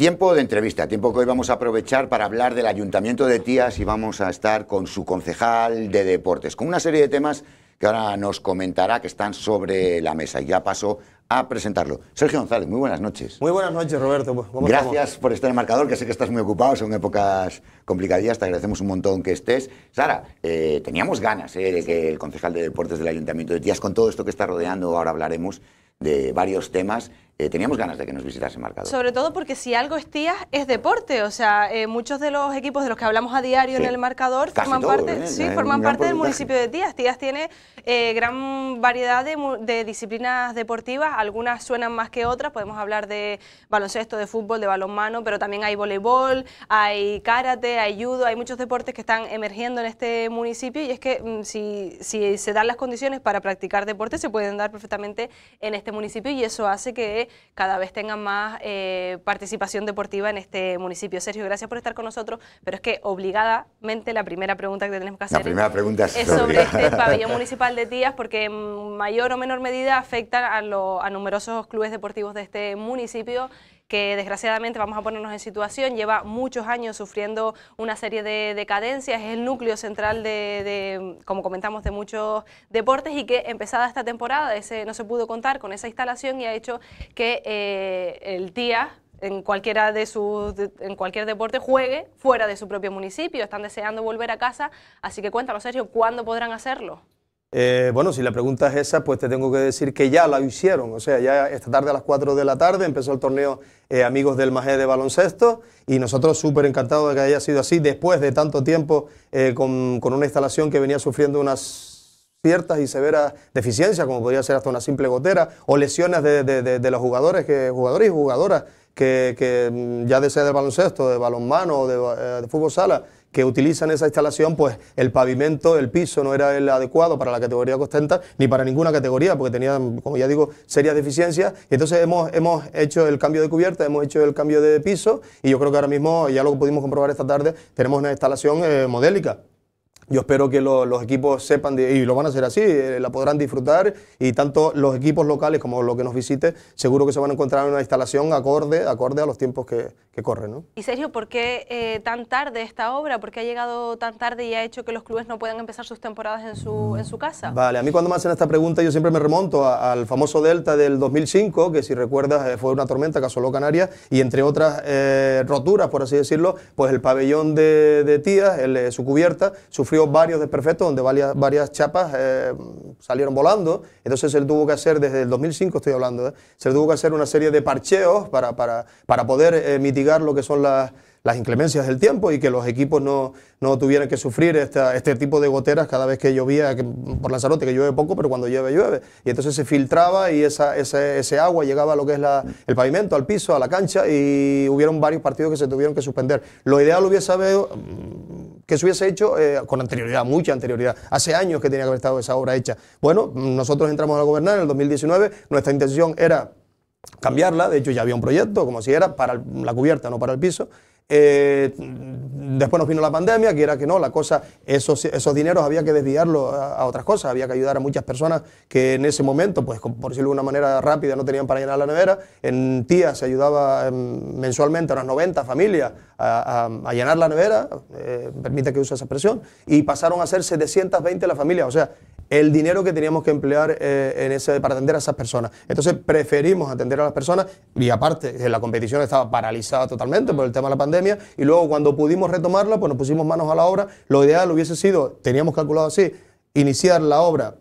Tiempo de entrevista, tiempo que hoy vamos a aprovechar para hablar del Ayuntamiento de Tías y vamos a estar con su concejal de deportes, con una serie de temas que ahora nos comentará que están sobre la mesa. Y ya paso a presentarlo. Sergio González, muy buenas noches. Muy buenas noches, Roberto. Pues, Gracias por estar en el marcador, que sé que estás muy ocupado, son épocas complicadillas, te agradecemos un montón que estés. Sara, eh, teníamos ganas eh, de que el concejal de deportes del Ayuntamiento de Tías, con todo esto que está rodeando, ahora hablaremos de varios temas, eh, teníamos ganas de que nos visitase Marcador. Sobre todo porque si algo es tías, es deporte. O sea, eh, muchos de los equipos de los que hablamos a diario en el Marcador forman parte, ¿eh? forman parte del municipio de Tías. Tías tiene gran variedad de, disciplinas deportivas. Algunas suenan más que otras. Podemos hablar de baloncesto, de fútbol, de balonmano, pero también hay voleibol, hay karate, hay judo. Hay muchos deportes que están emergiendo en este municipio y es que mm, si, si se dan las condiciones para practicar deporte, se pueden dar perfectamente en este municipio y eso hace que cada vez tengan más eh, participación deportiva en este municipio. Sergio, gracias por estar con nosotros, pero es que obligadamente la primera pregunta que tenemos que hacer primera pregunta es, sobre este pabellón municipal de Tías, porque en mayor o menor medida afecta a, a numerosos clubes deportivos de este municipio que desgraciadamente vamos a ponernos en situación, lleva muchos años sufriendo una serie de decadencias, es el núcleo central de, como comentamos, de muchos deportes y que empezada esta temporada ese, no se pudo contar con esa instalación y ha hecho que eh, el día en cualquiera de sus en cualquier deporte juegue fuera de su propio municipio, están deseando volver a casa, así que cuéntanos Sergio, ¿cuándo podrán hacerlo? Eh, bueno, si la pregunta es esa, pues te tengo que decir que ya la hicieron. O sea, ya esta tarde a las 4 de la tarde empezó el torneo eh, Amigos del Majé de Baloncesto y nosotros súper encantados de que haya sido así después de tanto tiempo eh, con, una instalación que venía sufriendo unas ciertas y severas deficiencias, como podría ser hasta una simple gotera o lesiones de, los jugadores, que, jugadores y jugadoras que, mm, ya de ser de baloncesto, de balonmano o de fútbol sala que utilizan esa instalación, pues el pavimento, el piso no era el adecuado para la categoría costenta ni para ninguna categoría, porque tenía como ya digo, serias deficiencias. entonces hemos, hecho el cambio de cubierta, hemos hecho el cambio de piso, y yo creo que ahora mismo, ya lo pudimos comprobar esta tarde, tenemos una instalación eh, modélica. Yo espero que los equipos sepan y lo van a hacer así, eh, la podrán disfrutar y tanto los equipos locales como los que nos visite, seguro que se van a encontrar en una instalación acorde, acorde a los tiempos que, corren. ¿no? Y Sergio, ¿por qué eh, tan tarde esta obra? ¿Por qué ha llegado tan tarde y ha hecho que los clubes no puedan empezar sus temporadas en su, en su casa? Vale, a mí cuando me hacen esta pregunta yo siempre me remonto al famoso Delta del 2005, que si recuerdas eh, fue una tormenta que asoló Canarias y entre otras roturas, por así decirlo, pues el pabellón de, Tías, su cubierta, sufrió varios varios desperfectos, donde varias, varias chapas eh, salieron volando. Entonces él tuvo que hacer, desde el 2005 estoy hablando, eh, se tuvo que hacer una serie de parcheos para, para, poder eh, mitigar lo que son las, inclemencias del tiempo y que los equipos no, no tuvieran que sufrir este tipo de goteras cada vez que llovía, por Lanzarote que llueve poco, pero cuando llueve, llueve. Y entonces se filtraba y esa, ese, agua llegaba a lo que es la, el pavimento, al piso, a la cancha y hubieron varios partidos que se tuvieron que suspender. Lo ideal hubiese habido, que se hubiese hecho eh, con anterioridad, mucha anterioridad. Hace años que tenía que haber estado esa obra hecha. Bueno, nosotros entramos a gobernar en el 2019, nuestra intención era cambiarla, de hecho ya había un proyecto, como si era, para la cubierta, no para el piso, eh, después nos vino la pandemia, que era que no, la cosa, esos, esos dineros había que desviarlo a, otras cosas, había que ayudar a muchas personas que en ese momento, pues por decirlo de una manera rápida, no tenían para llenar la nevera. En Tía se ayudaba em, mensualmente a unas 90 familias a, llenar la nevera, eh, permite que use esa expresión, y pasaron a ser 720 las familias, o sea, el dinero que teníamos que emplear eh, en ese, para atender a esas personas. Entonces preferimos atender a las personas y aparte eh, la competición estaba paralizada totalmente por el tema de la pandemia y luego cuando pudimos retomarla pues nos pusimos manos a la obra. Lo ideal hubiese sido, teníamos calculado así, iniciar la obra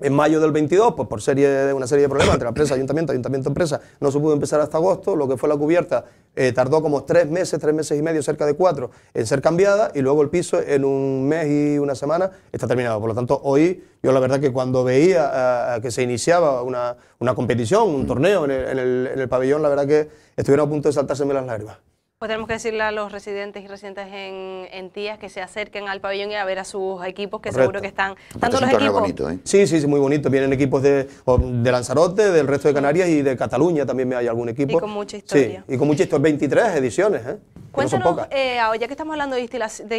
en mayo del 22, pues por serie de, una serie de problemas entre la empresa, ayuntamiento, ayuntamiento, empresa, no se pudo empezar hasta agosto, lo que fue la cubierta eh, tardó como tres meses, tres meses y medio, cerca de cuatro, en ser cambiada y luego el piso en un mes y una semana está terminado. Por lo tanto, hoy yo la verdad que cuando veía eh, que se iniciaba una, competición, un mm. torneo en el, en el pabellón, la verdad que estuvieron a punto de saltárseme las lágrimas. Pues tenemos que decirle a los residentes y residentes en, Tías que se acerquen al pabellón y a ver a sus equipos, que seguro que están. Tanto los equipos. ¿eh? Sí, sí, sí, muy bonito. Vienen equipos de, de, Lanzarote, del resto de Canarias y de Cataluña también hay algún equipo. Y con mucha historia. Sí, y con mucha historia. 23 ediciones, ¿eh? Cuéntanos, eh, ah, ya que estamos hablando de,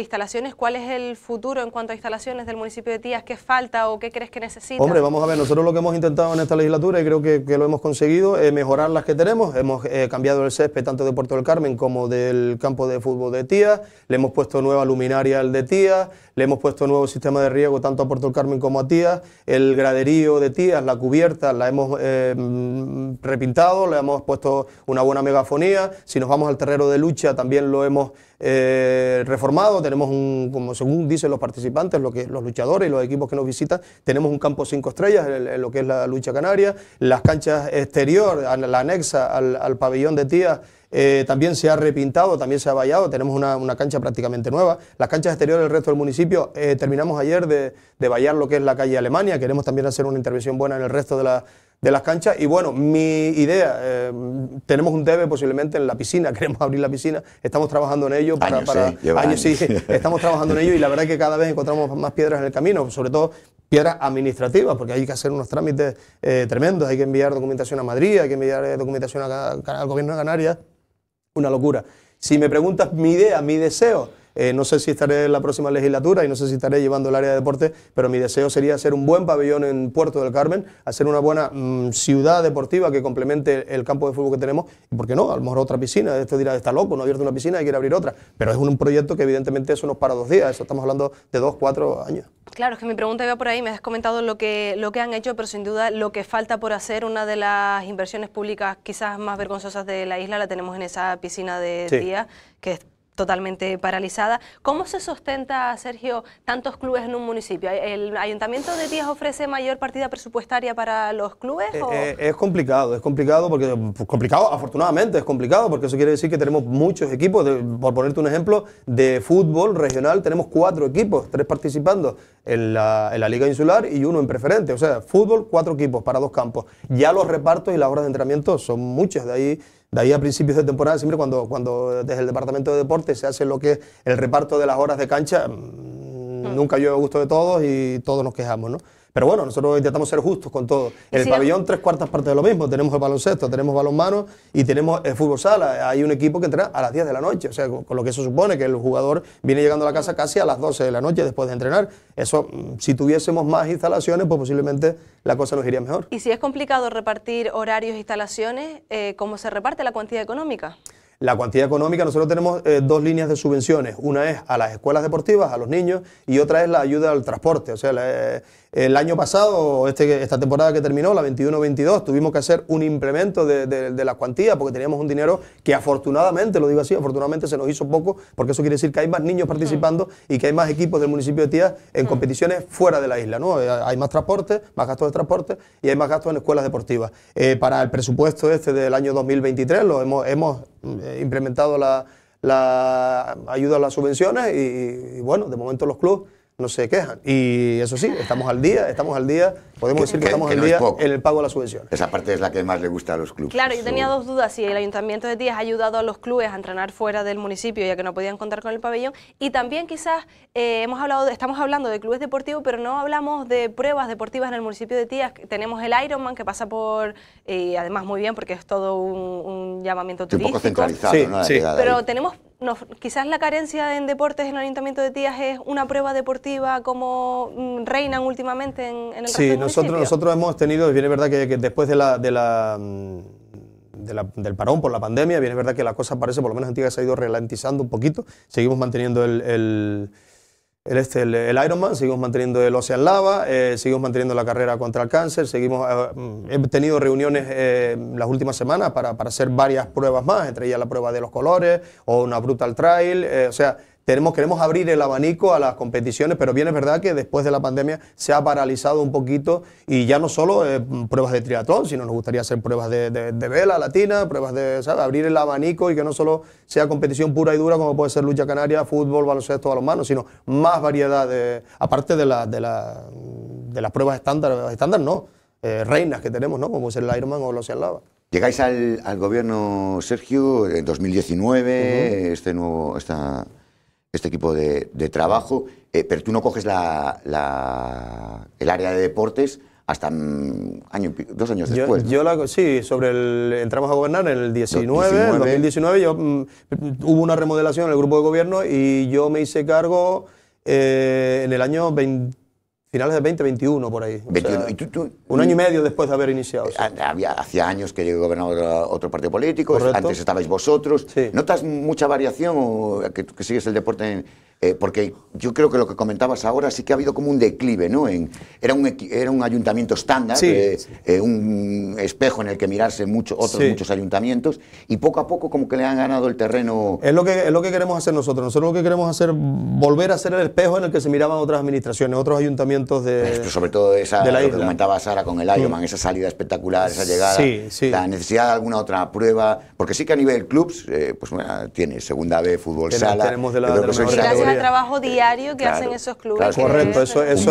instalaciones, ¿cuál es el futuro en cuanto a instalaciones del municipio de Tías? ¿Qué falta o qué crees que necesita? Hombre, vamos a ver, nosotros lo que hemos intentado en esta legislatura y creo que, lo hemos conseguido es mejorar las que tenemos. Hemos eh, cambiado el césped tanto de Puerto del Carmen como del campo de fútbol de Tías, le hemos puesto nueva luminaria al de Tías, le hemos puesto nuevo sistema de riego tanto a Puerto del Carmen como a Tías, el graderío de Tías, la cubierta la hemos eh, repintado, le hemos puesto una buena megafonía, si nos vamos al terreno de lucha también lo hemos eh, reformado, tenemos un, como según dicen los participantes, lo que, los luchadores y los equipos que nos visitan, tenemos un campo cinco estrellas en, lo que es la lucha canaria, las canchas exterior, la anexa al, al pabellón de Tías, eh, también se ha repintado, también se ha vallado, tenemos una, cancha prácticamente nueva. Las canchas exteriores del resto del municipio, eh, terminamos ayer de, de vallar lo que es la calle Alemania, queremos también hacer una intervención buena en el resto de la de las canchas. Y bueno, mi idea, eh, tenemos un debe posiblemente en la piscina, queremos abrir la piscina, estamos trabajando en ello para, estamos trabajando en ello y la verdad es que cada vez encontramos más piedras en el camino, sobre todo piedras administrativas, porque hay que hacer unos trámites tremendos, hay que enviar documentación a Madrid, hay que enviar documentación a, al gobierno de Canarias una locura. Si me preguntas mi idea, mi deseo, eh, no sé si estaré en la próxima legislatura y no sé si estaré llevando el área de deporte, pero mi deseo sería hacer un buen pabellón en Puerto del Carmen, hacer una buena mm, ciudad deportiva que complemente el campo de fútbol que tenemos. ¿Y por qué no? A lo mejor otra piscina. Esto dirá, está loco, no ha abierto una piscina y quiere abrir otra. Pero es un, proyecto que evidentemente eso nos para dos días. Eso estamos hablando de dos, cuatro años. Claro, es que mi pregunta iba por ahí. Me has comentado lo que, lo que han hecho, pero sin duda lo que falta por hacer, una de las inversiones públicas quizás más vergonzosas de la isla, la tenemos en esa piscina de día, que es totalmente paralizada. ¿Cómo se sustenta, Sergio, tantos clubes en un municipio? ¿El ayuntamiento de Díaz ofrece mayor partida presupuestaria para los clubes? Eh, eh, es, complicado, es complicado porque pues, complicado, afortunadamente es complicado porque eso quiere decir que tenemos muchos equipos. por ponerte un ejemplo de fútbol regional tenemos cuatro equipos, tres participando en la, Liga Insular y uno en preferente. O sea, fútbol, cuatro equipos para dos campos. Ya los repartos y las horas de entrenamiento son muchas. De ahí, de ahí a principios de temporada, siempre cuando, desde el Departamento de Deportes se hace lo que es el reparto de las horas de cancha, mm, mm. nunca yo a gusto de todos y todos nos quejamos, ¿no? Pero bueno, nosotros intentamos ser justos con todo. En el pabellón, tres cuartas partes de lo mismo. Tenemos el baloncesto, tenemos balonmano y tenemos el eh, fútbol sala. Hay un equipo que entra a las 10 de la noche. O sea, con, lo que eso supone, que el jugador viene llegando a la casa casi a las 12 de la noche después de entrenar. Eso, mm, si tuviésemos más instalaciones, pues posiblemente la cosa nos iría mejor. ¿Y si es complicado repartir horarios e instalaciones, eh, cómo se reparte la cuantía económica? La cuantía económica, nosotros tenemos eh, dos líneas de subvenciones. Una es a las escuelas deportivas, a los niños, y otra es la ayuda al transporte. O sea, eh, el año pasado, este, esta temporada que terminó, la 21-22, tuvimos que hacer un implemento de, la cuantía porque teníamos un dinero que afortunadamente, lo digo así, afortunadamente se nos hizo poco, porque eso quiere decir que hay más niños participando y que hay más equipos del municipio de Tías en competiciones fuera de la isla. ¿no? Eh, hay más transporte, más gastos de transporte y hay más gastos en escuelas deportivas. para el presupuesto este del año 2023, lo hemos Mm. Eh, implementado la, ayuda a las subvenciones y, y bueno, de momento los clubes no se quejan. Y eso sí, estamos al día, estamos al día, podemos decir que, estamos al día en el pago de la subvención. Esa parte es la que más le gusta a los clubes. Claro, yo tenía dos dudas, si el Ayuntamiento de Tías ha ayudado a los clubes a entrenar fuera del municipio, ya que no podían contar con el pabellón, y también quizás eh, hemos hablado, estamos hablando de clubes deportivos, pero no hablamos de pruebas deportivas en el municipio de Tías, tenemos el Ironman que pasa por, eh, además muy bien porque es todo un, llamamiento turístico. poco centralizado, Pero tenemos quizás la carencia en deportes en el Ayuntamiento de Tías es una prueba deportiva como mm, reinan últimamente en, el Sí, nosotros, nosotros hemos tenido, viene verdad que, después de la, mm, de la, del parón por la pandemia, viene verdad que la cosa parece, por lo menos en Tías, se ha ido ralentizando un poquito, seguimos manteniendo el el, este, el, Ironman, seguimos manteniendo el Ocean Lava, eh, seguimos manteniendo la carrera contra el cáncer, seguimos, eh, mm, he tenido reuniones eh, las últimas semanas para, para, hacer varias pruebas más, entre ellas la prueba de los colores o una Brutal Trail, eh, o sea, queremos abrir el abanico a las competiciones, pero bien es verdad que después de la pandemia se ha paralizado un poquito y ya no solo eh, pruebas de triatlón, sino nos gustaría hacer pruebas de, vela latina, pruebas de abrir el abanico y que no solo sea competición pura y dura como puede ser lucha canaria, fútbol, baloncesto, balonmano, sino más variedad, aparte de, la, de, la, las pruebas estándar, estándar no, eh, reinas que tenemos, ¿no? como puede ser el Ironman o el Ocean Lava. Llegáis al, gobierno, Sergio, en 2019, este nuevo, este equipo de, de trabajo, eh, pero tú no coges la, el área de deportes hasta mm, dos años después. Yo la, sí, sobre el, entramos a gobernar en el 19, 2019, yo, mm, hubo una remodelación en el grupo de gobierno y yo me hice cargo eh, en el año 20 Finales de 2021, por ahí. un año y medio después de haber iniciado. Ah, había, hacía años que gobernaba otro partido político, antes estabais vosotros. ¿Notas mucha variación o que sigues el deporte en, eh, porque yo creo que lo que comentabas ahora sí que ha habido como un declive, ¿no? En, era, un, era un ayuntamiento estándar, eh, eh, un espejo en el que mirarse Muchos otros muchos ayuntamientos, y poco a poco como que le han ganado el terreno. Es lo, que, es lo que queremos hacer nosotros. Nosotros lo que queremos hacer, volver a ser el espejo en el que se miraban otras administraciones, otros ayuntamientos de. sobre todo esa, de que comentabas Sara con el Ironman, mm. esa salida espectacular, esa llegada, la necesidad de alguna otra prueba, porque sí que a nivel clubs, pues bueno, tiene segunda B, fútbol sala. Tenemos el trabajo diario que hacen esos clubes. correcto, eso, un, es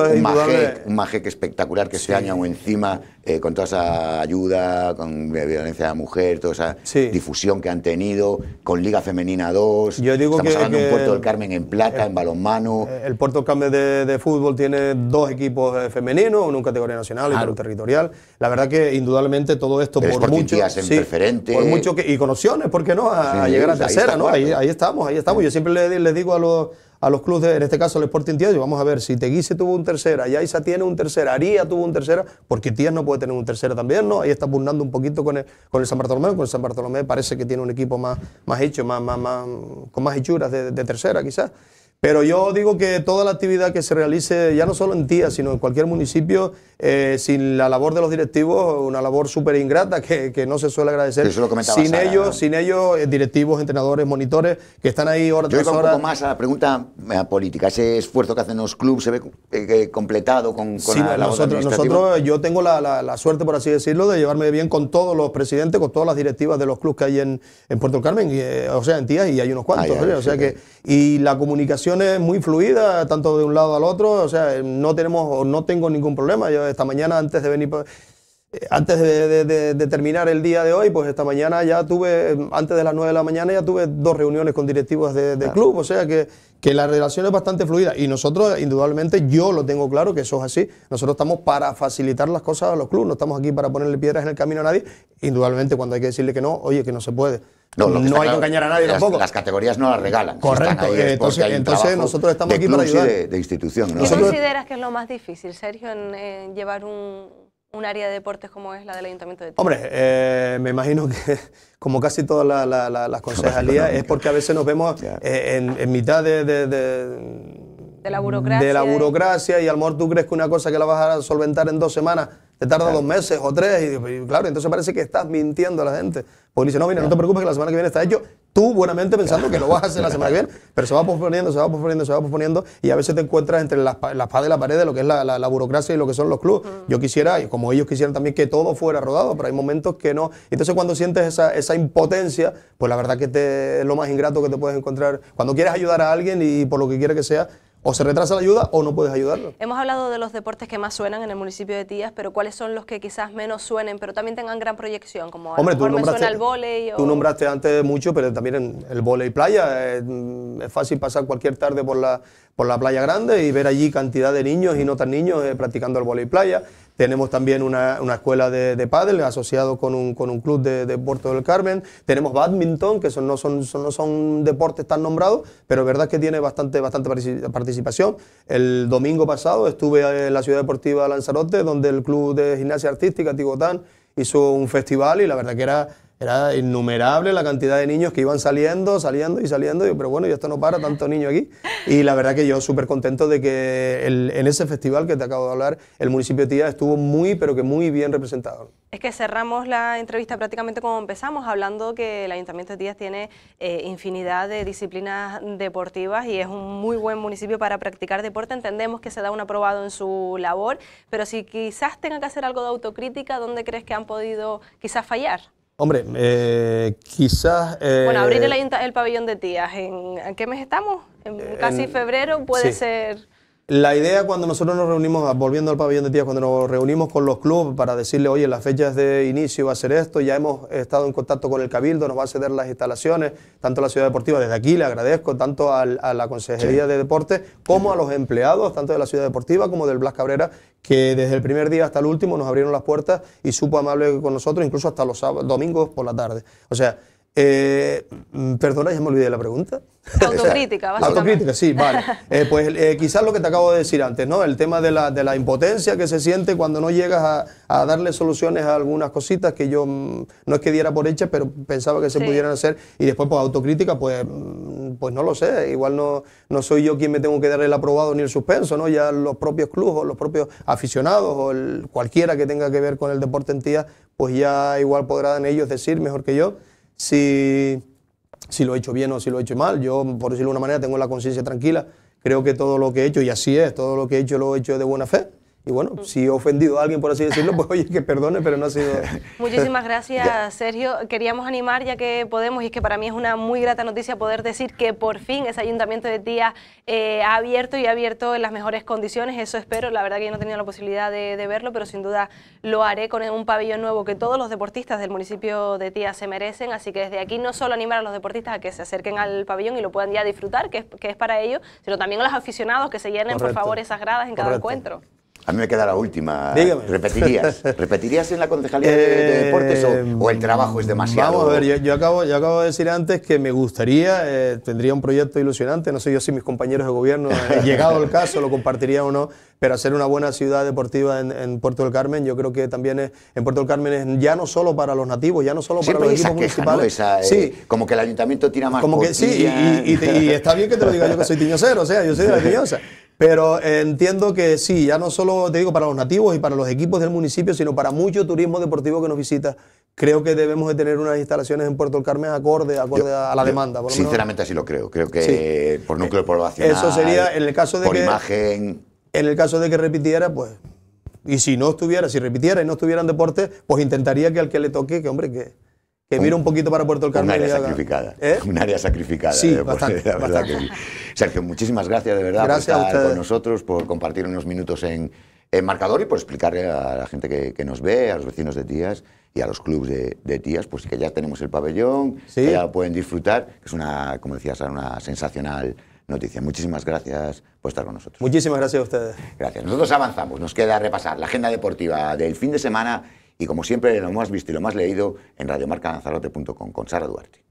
Un espectacular que se dañan encima, eh, con toda esa ayuda, con violencia de la mujer, toda esa difusión que han tenido, con Liga Femenina 2. Yo digo Estamos que, hablando de un Puerto del Carmen en plata, en balonmano. El Puerto del Carmen de, fútbol tiene dos equipos eh, femeninos, uno en categoría nacional y otro territorial. La verdad que indudablemente todo esto por mucho, mucho que, y con opciones, ¿por qué no? A, llegar a tercera, ¿no? Ahí, estamos, ahí estamos. Yo siempre le les digo a los a los clubes, de, en este caso el Sporting Tías, vamos a ver si Teguise tuvo un tercera, Yaisa tiene un tercera, Aría tuvo un tercera, porque Tías no puede tener un tercera también, ¿no? Ahí está pugnando un poquito con el, con el San Bartolomé, con el San Bartolomé parece que tiene un equipo más, más hecho, más, más, con más hechuras de, de tercera quizás. Pero yo digo que toda la actividad que se realice, ya no solo en Tía, sino en cualquier municipio, eh, sin la labor de los directivos, una labor súper ingrata que, no se suele agradecer. sin, ellos, sin eh, ellos, directivos, entrenadores, monitores, que están ahí horas Yo tras horas. un poco más a la pregunta eh, política. Ese esfuerzo que hacen los clubes se ve completado con, nosotros, nosotros, yo tengo la, suerte, por así decirlo, de llevarme bien con todos los presidentes, con todas las directivas de los clubes que hay en, Puerto Carmen, o sea, en Tía, y hay unos cuantos. o sea que, y la comunicación muy fluida tanto de un lado al otro, o sea, no tenemos, o no tengo ningún problema. Yo esta mañana antes de venir antes de, terminar el día de hoy, pues esta mañana ya tuve, antes de las 9 de la mañana, ya tuve dos reuniones con directivos de, club, o sea que, que, la relación es bastante fluida. Y nosotros, indudablemente, yo lo tengo claro que eso es así. Nosotros estamos para facilitar las cosas a los clubes, no estamos aquí para ponerle piedras en el camino a nadie. Indudablemente, cuando hay que decirle que no, oye, que no se puede. No, hay que engañar a nadie tampoco. Las categorías no las regalan. Correcto. entonces, nosotros estamos aquí para ayudar. De, institución, ¿Qué consideras que es lo más difícil, Sergio, en llevar un un área de deportes como es la del Ayuntamiento de Tijuana? Hombre, eh, me imagino que como casi todas las concejalías es porque a veces nos vemos eh, en, mitad de de la burocracia. De la burocracia y a lo mejor tú crees que una cosa que la vas a solventar en dos semanas te tarda dos meses o tres y, claro, entonces parece que estás mintiendo a la gente. Porque dice, no, mira, no te preocupes que la semana que viene está hecho. Tú buenamente pensando que lo vas a hacer la semana que viene, pero se va posponiendo, se va posponiendo, se va posponiendo y a veces te encuentras entre la, la de la pared de lo que es la, burocracia y lo que son los clubes. Yo quisiera, y como ellos quisieran también, que todo fuera rodado, pero hay momentos que no. Entonces cuando sientes esa, esa impotencia, pues la verdad que es lo más ingrato que te puedes encontrar. Cuando quieres ayudar a alguien y por lo que quiera que sea, o se retrasa la ayuda o no puedes ayudarlo. Hemos hablado de los deportes que más suenan en el municipio de Tías, pero ¿cuáles son los que quizás menos suenen, pero también tengan gran proyección? Como el volei, Tú nombraste antes mucho, pero también el volei playa. Eh, es, fácil pasar cualquier tarde por la, por la playa grande y ver allí cantidad de niños y no tan niños eh, practicando el volei playa. Tenemos también una, una escuela de, de pádel asociado con un, club de, Puerto del Carmen. Tenemos badminton, que son, no, son, no son deportes tan nombrados, pero verdad que tiene bastante, bastante participación. El domingo pasado estuve en la ciudad deportiva Lanzarote, donde el club de gimnasia artística, Tigotán, hizo un festival y la verdad que era era innumerable la cantidad de niños que iban saliendo, saliendo y saliendo. pero bueno, y esto no para, tanto niño aquí. Y la verdad que yo súper contento de que en ese festival que te acabo de hablar, el municipio de Tía estuvo muy, pero que muy bien representado. Es que cerramos la entrevista prácticamente como empezamos, hablando que el Ayuntamiento de Tías tiene eh, infinidad de disciplinas deportivas y es un muy buen municipio para practicar deporte. Entendemos que se da un aprobado en su labor, pero si quizás tenga que hacer algo de autocrítica, ¿dónde crees que han podido quizás fallar? Hombre, eh, quizás... Eh, bueno, abrir el, eh, el, pabellón de tías, ¿en, qué mes estamos? En, eh, casi febrero puede ser... La idea cuando nosotros nos reunimos, ah, volviendo al pabellón de tías, cuando nos reunimos con los clubes para decirle, oye, las fechas de inicio va a ser esto, ya hemos estado en contacto con el Cabildo, nos va a ceder las instalaciones, tanto a la Ciudad Deportiva, desde aquí le agradezco tanto a la Consejería de Deportes como a los empleados, tanto de la Ciudad Deportiva como del Blas Cabrera, que desde el primer día hasta el último nos abrieron las puertas y supo amable con nosotros, incluso hasta los domingos por la tarde. O sea, eh, perdona, ya me olvidé de la pregunta. Autocrítica, Autocrítica, sí, vale. Eh, pues eh, quizás lo que te acabo de decir antes, ¿no? El tema de la, impotencia que se siente cuando no llegas a, darle soluciones a algunas cositas que yo mm, no es que diera por hechas, pero pensaba que se pudieran hacer. Y después, pues autocrítica, pues, mm, pues no lo sé. Igual no, no soy yo quien me tengo que dar el aprobado ni el suspenso, ¿no? Ya los propios clubes los propios aficionados o cualquiera que tenga que ver con el deporte en tía, pues ya igual podrán ellos decir mejor que yo si, lo he hecho bien o si lo he hecho mal. Yo, por decirlo de una manera, tengo la conciencia tranquila. Creo que todo lo que he hecho, y así es, todo lo que he hecho lo he hecho de buena fe. Y bueno, mm. si he ofendido a alguien, por así decirlo, pues oye, que perdone, pero no ha sido... Muchísimas gracias, Sergio. Queríamos animar ya que podemos, y es que para mí es una muy grata noticia poder decir que por fin ese ayuntamiento de Tía eh, ha abierto y ha abierto en las mejores condiciones. Eso espero. La verdad que yo no he tenido la posibilidad de, verlo, pero sin duda lo haré con un pabellón nuevo que todos los deportistas del municipio de Tía se merecen. Así que desde aquí no solo animar a los deportistas a que se acerquen al pabellón y lo puedan ya disfrutar, que es, que es para ellos, sino también a los aficionados que se llenen, por favor, esas gradas en cada encuentro. A mí me queda la última. ¿Repetirías? ¿Repetirías en la concejalía de, eh, deportes o, el trabajo es demasiado? Vamos a ver, yo, acabo, yo acabo de decir antes que me gustaría, eh, tendría un proyecto ilusionante, no sé yo si mis compañeros de gobierno, eh, llegado el caso, lo compartirían o no, pero hacer una buena ciudad deportiva en, Puerto del Carmen, yo creo que también en Puerto del Carmen es ya no solo para los nativos, ya no solo para los equipos queja, municipales. Esa, eh, sí. como que el ayuntamiento tira más. Como que, sí, y, y, está bien que te lo diga yo que soy tiñocero, o sea, yo soy de la tiñosa. Pero eh, entiendo que sí, ya no solo te digo para los nativos y para los equipos del municipio, sino para mucho turismo deportivo que nos visita. Creo que debemos de tener unas instalaciones en Puerto del Carmen acorde, acorde a la demanda. sinceramente así lo creo. Creo que por núcleo poblacional. Eso sería en el caso de por imagen. En el caso de que repitiera, pues. Y si no estuviera, si repitiera y no estuviera en deporte, pues intentaría que al que le toque, que hombre, que, que mire un poquito para Puerto del Carmen. Un área sacrificada. ¿Eh? Un área sacrificada. Sí, bastante, la Sergio, muchísimas gracias de verdad por estar con nosotros, por compartir unos minutos en, en, Marcador y por explicarle a la gente que, nos ve, a los vecinos de Tías y a los clubes de, Tías, pues que ya tenemos el pabellón, que ya pueden disfrutar, que es una, como decías, una sensacional noticia. Muchísimas gracias por estar con nosotros. Muchísimas gracias a ustedes. Gracias. Nosotros avanzamos. Nos queda repasar la agenda deportiva del fin de semana y como siempre, lo más visto y lo más leído en radiomarcalanzarote.com con Sara Duarte.